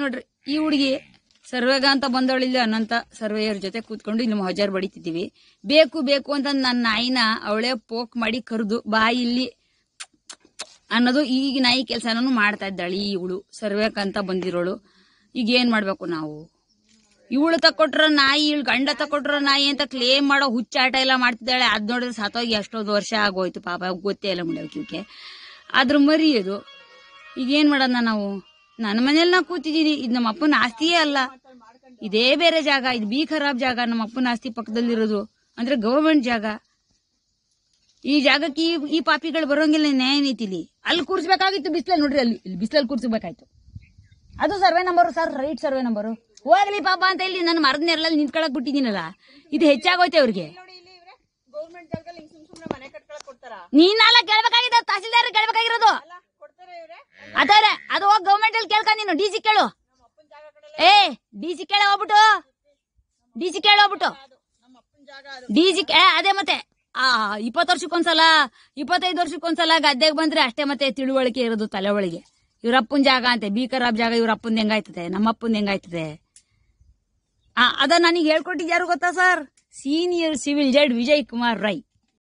ನೋಡ್ರಿ ಈ ಹುಡುಗಿ ಸರ್ವೇಗ ಅಂತ ಬಂದವಳಿಲ್ಲ ಅನ್ನಂತ ಸರ್ವೇಯವ್ರ ಜೊತೆ ಕೂತ್ಕೊಂಡು ಇಲ್ಲಿ ಹಜಾರ್ ಬಡಿತಿದ್ದೀವಿ ಬೇಕು ಬೇಕು ಅಂತ ನನ್ನ ನಾಯಿನ ಅವಳೇ ಪೋಕ್ ಮಾಡಿ ಕರೆದು ಬಾಯಿ ಇಲ್ಲಿ ಅನ್ನೋದು ಈಗ ನಾಯಿ ಕೆಲಸನೂ ಮಾಡ್ತಾ ಇದ್ದಾಳೆ ಈ ಇವಳು ಸರ್ವೇಕ ಅಂತ ಬಂದಿರೋಳು ಈಗ ಏನ್ ಮಾಡ್ಬೇಕು ನಾವು ಇವಳು ತಕೊಟ್ರ ನಾಯಿ ಇವಳು ಗಂಡ ತಕೊಟ್ರ ನಾಯಿ ಅಂತ ಕ್ಲೇಮ್ ಮಾಡೋ ಹುಚ್ಚಾಟ ಎಲ್ಲ ಮಾಡ್ತಿದ್ದಾಳೆ ಅದ್ ನೋಡಿದ್ರೆ ಸತ್ತೋಗಿ ಎಷ್ಟೊಂದು ವರ್ಷ ಆಗೋಯ್ತು ಪಾಪ ಗೊತ್ತೇ ಇಲ್ಲ ಮುಡೋಕೆ ಅದ್ರ ಮರಿಯೋದು ಅದು ಈಗ ಏನ್ ಮಾಡೋಣ ನಾವು ನನ್ನ ಮನೇಲಿ ನಾ ಕೂತಿದ್ದೀನಿ ಇದು ನಮ್ಮ ಅಪ್ಪನ ಆಸ್ತಿಯೇ ಅಲ್ಲ ಇದೇ ಬೇರೆ ಜಾಗ ಇದು ಬಿ ಖರಾಬ್ ಜಾಗ ನಮ್ಮ ಅಪ್ಪನ ಆಸ್ತಿ ಪಕ್ಕದಲ್ಲಿರೋದು ಅಂದ್ರೆ ಗವರ್ಮೆಂಟ್ ಜಾಗ ಈ ಜಾಗಕ್ಕೆ ಈ ಪಾಪಿಗಳು ಬರೋಂಗಿಲ್ಲ ನ್ಯಾಯ ನೀತಿಲಿ ಅಲ್ಲಿ ಕೂರಿಸ್ಬೇಕಾಗಿತ್ತು ಬಿಸ್ಲಲ್ಲಿ ನೋಡ್ರಿ ಅಲ್ಲಿ ಇಲ್ಲಿ ಬಿಸ್ಲಲ್ಲಿ ಕೂರಿಸ್ಬೇಕಾಯ್ತು ಅದು survey number sir right survey number ಹೋಗ್ಲಿ ಪಾಪ ಅಂತ ಇಲ್ಲಿ ನನ್ನ ಮರದ ನೆರಳಲ್ಲಿ ನಿಂತ್ಕೊಳಕ್ ಬಿಟ್ಟಿದ್ದೀನಲ್ಲ ಇದು ಹೆಚ್ಚಾಗೋಯ್ತೆ ಅವ್ರಿಗೆ ನೀನಲ್ಲ ಕೇಳ್ಬೇಕಾಗಿದ್ದ ತಹಸೀಲ್ದಾರ್ ಕೇಳ್ಬೇಕಾಗಿರೋದು ಅದೇ ಹಾಸ್ಪಿಟಲ್ ಕೇಳ್ಕ ನೀನು ಡಿ ಕೇಳು ಏ ಡಿ ಸಿ ಕೇಳ ಹೋಗ್ಬಿಟ್ಟು ಡಿ ಸಿ ಕೇಳ ಹೋಗ್ಬಿಟ್ಟು ಡಿ ಅದೇ ಮತ್ತೆ ಆ ಇಪ್ಪತ್ತು ವರ್ಷಕ್ಕೊಂದ್ಸಲ ಇಪ್ಪತ್ತೈದು ವರ್ಷಕ್ಕೊಂದ್ಸಲ ಗದ್ದೆಗೆ ಬಂದ್ರೆ ಅಷ್ಟೇ ಮತ್ತೆ ತಿಳುವಳಿಕೆ ಇರೋದು ತಲೆ ಒಳಗೆ ಅಪ್ಪನ್ ಜಾಗ ಅಂತೆ ಬೀಕರಾಬ್ ಜಾಗ ಇವ್ರ ಅಪ್ಪನ್ ಹೆಂಗಾಯ್ತದೆ ನಮ್ಮಪ್ಪಂದ ಹೆಂಗಾಯ್ತದೆ ಆ ಅದ ನನಗೆ ಹೇಳ್ಕೊಟ್ಟಿದ್ದು ಯಾರು ಗೊತ್ತಾ sir senior civil judge Vijay Kumar Rai